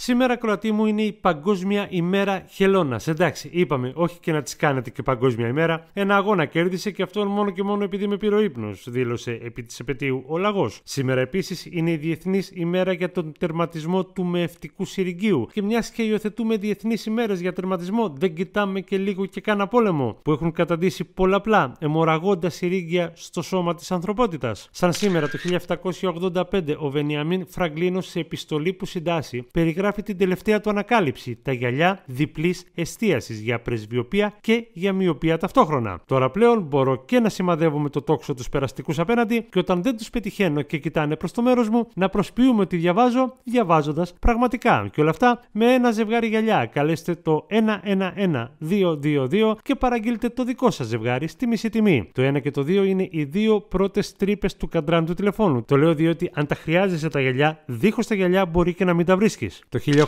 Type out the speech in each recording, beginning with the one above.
Σήμερα, κροατή μου, είναι η Παγκόσμια ημέρα χελώνας. Εντάξει, είπαμε, όχι και να της κάνετε και Παγκόσμια ημέρα. Ένα αγώνα κέρδισε και αυτόν μόνο και μόνο επειδή με πήρε ύπνος, δήλωσε επί της επαιτίου ο λαγός. Σήμερα, επίσης, είναι η Διεθνής ημέρα για τον τερματισμό του μεευτικού συριγγίου. Και μιας και υιοθετούμε διεθνείς ημέρες για τερματισμό, δεν κοιτάμε και λίγο και κανένα πόλεμο που έχουν καταντήσει πολλαπλά, αιμορραγώντα στο σώμα της ανθρωπότητας. Σαν σήμερα το 1785, ο Βενιαμίν Φραγκλίνος σε επιστολή που συντάσσει περιγράφει περιγράφει την τελευταία του ανακάλυψη, τα γυαλιά διπλής εστίασης για πρεσβειοπία και για μοιοπία ταυτόχρονα. Τώρα πλέον μπορώ και να σημαδεύω με το τόξο τους περαστικούς απέναντι και όταν δεν τους πετυχαίνω και κοιτάνε προς το μέρος μου, να προσποιούμε ότι διαβάζω, διαβάζοντας πραγματικά. Και όλα αυτά με ένα ζευγάρι γυαλιά. Καλέστε το 111222 και παραγγείλτε το δικό σας ζευγάρι στη μισή τιμή. Το 1 και το 2 είναι οι δύο πρώτες τρύπες του καντράν του τηλεφώνου. Το λέω διότι αν τα χρειάζεσαι τα γυαλιά, δίχως τα γυαλιά μπορεί και να μην τα βρίσκεις. Το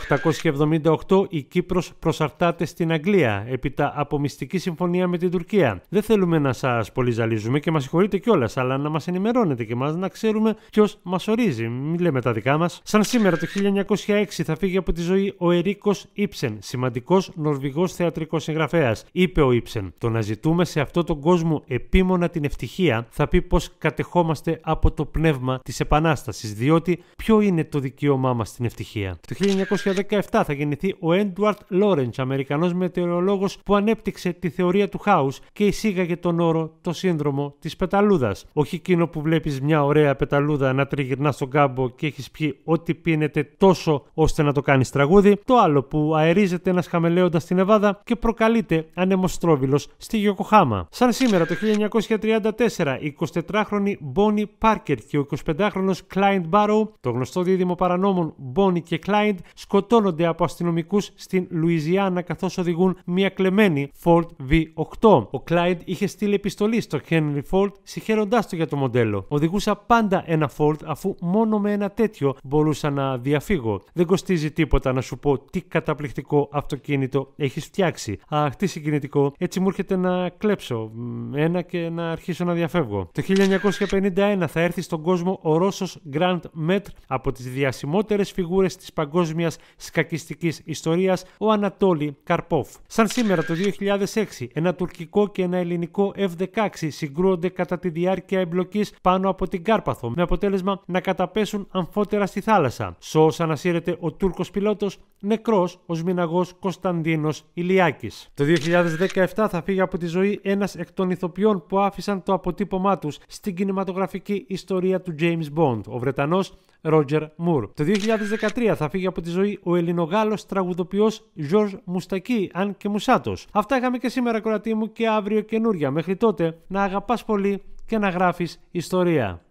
1878 η Κύπρος προσαρτάται στην Αγγλία, έπειτα από μυστική συμφωνία με την Τουρκία. Δεν θέλουμε να σας πολυζαλίζουμε και μας συγχωρείτε κιόλας, αλλά να μας ενημερώνετε και μας να ξέρουμε ποιος μας ορίζει. Μην λέμε τα δικά μας. Σαν σήμερα το 1906 θα φύγει από τη ζωή ο Ερίκος Ήψεν, σημαντικός νορβηγός θεατρικός συγγραφέας. Είπε ο Ήψεν, το να ζητούμε σε αυτόν τον κόσμο επίμονα την ευτυχία θα πει πως κατεχόμαστε από το πνεύμα της επανάστασης, διότι ποιο είναι το δικαίωμά μας στην ευτυχία. Το 1917 θα γεννηθεί ο Έντουαρτ Λόρεντ, Αμερικανός μετεωρολόγος που ανέπτυξε τη θεωρία του χάους και εισήγαγε τον όρο το σύνδρομο της πεταλούδας. Όχι εκείνο που βλέπεις μια ωραία πεταλούδα να τριγυρνάς στον κάμπο και έχεις πει ό,τι πίνεται τόσο ώστε να το κάνεις τραγούδι, το άλλο που αερίζεται ένας χαμελέοντας στην Εβάδα και προκαλείται ανεμοστρόβιλο στη Γιοκοχάμα. Σαν σήμερα το 1934, η 24χρονη Bonnie Parker και ο 25χρονο Κλάιντ Barrow, το γνωστό δίδυμο παρανόμων Bonnie και Κλάιντ, σκοτώνονται από αστυνομικούς στην Λουιζιάννα καθώς οδηγούν μια κλεμμένη Ford V8. Ο Κλάιντ είχε στείλει επιστολή στο Henry Ford συγχαίροντά του για το μοντέλο. Οδηγούσα πάντα ένα Ford αφού μόνο με ένα τέτοιο μπορούσα να διαφύγω. Δεν κοστίζει τίποτα να σου πω τι καταπληκτικό αυτοκίνητο έχεις φτιάξει. Αχ, τι συγκινητικό, έτσι μου έρχεται να κλέψω ένα και να αρχίσω να διαφεύγω. Το 1951 θα έρθει στον κόσμο ο Ρώσος Grand Μέτρ από τις διασημότερες φιγούρες της παγκόσμιας παγκόσμια σκακιστικής ιστορίας, ο Ανατόλη Καρπόφ. Σαν σήμερα το 2006, ένα τουρκικό και ένα ελληνικό F-16 συγκρούονται κατά τη διάρκεια εμπλοκής πάνω από την Κάρπαθο, με αποτέλεσμα να καταπέσουν αμφότερα στη θάλασσα. Σώος ανασύρεται ο Τούρκος πιλότος νεκρός ο σμιναγός Κωνσταντίνος Ηλιάκης. Το 2017 θα φύγει από τη ζωή ένας εκ των ηθοποιών που άφησαν το αποτύπωμά τους στην κινηματογραφική ιστορία του James Bond, ο Βρετανός Roger Moore. Το 2013 θα φύγει από τη ζωή ο Ελληνογάλος τραγουδοποιός George Μουστακή, αν και Μουσάτος. Αυτά είχαμε και σήμερα κορατή μου και αύριο καινούρια. Μέχρι τότε να αγαπάς πολύ και να γράφεις ιστορία.